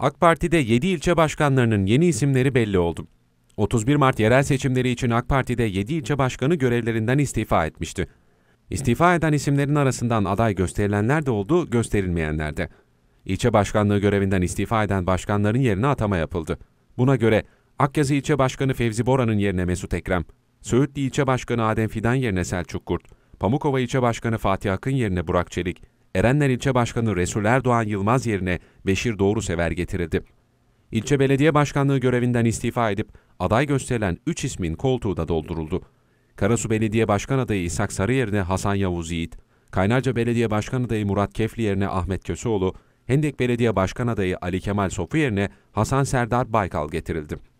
AK Parti'de 7 ilçe başkanlarının yeni isimleri belli oldu. 31 Mart yerel seçimleri için AK Parti'de 7 ilçe başkanı görevlerinden istifa etmişti. İstifa eden isimlerin arasından aday gösterilenler de oldu, gösterilmeyenler de. İlçe başkanlığı görevinden istifa eden başkanların yerine atama yapıldı. Buna göre Akyazı ilçe başkanı Fevzi Bora'nın yerine Mesut Ekrem, Söğütlü ilçe başkanı Adem Fidan yerine Selçuk Kurt, Pamukova ilçe başkanı Fatih Akın yerine Burak Çelik, Erenler İlçe Başkanı Resul Erdoğan Yılmaz yerine Beşir Doğrusever getirildi. İlçe belediye başkanlığı görevinden istifa edip aday gösterilen 3 ismin koltuğu da dolduruldu. Karasu Belediye Başkan adayı İshak Sarı yerine Hasan Yavuz Yiğit, Kaynarca Belediye Başkan adayı Murat Kefli yerine Ahmet Köseoğlu, Hendek Belediye Başkan adayı Ali Kemal Sofu yerine Hasan Serdar Baykal getirildi.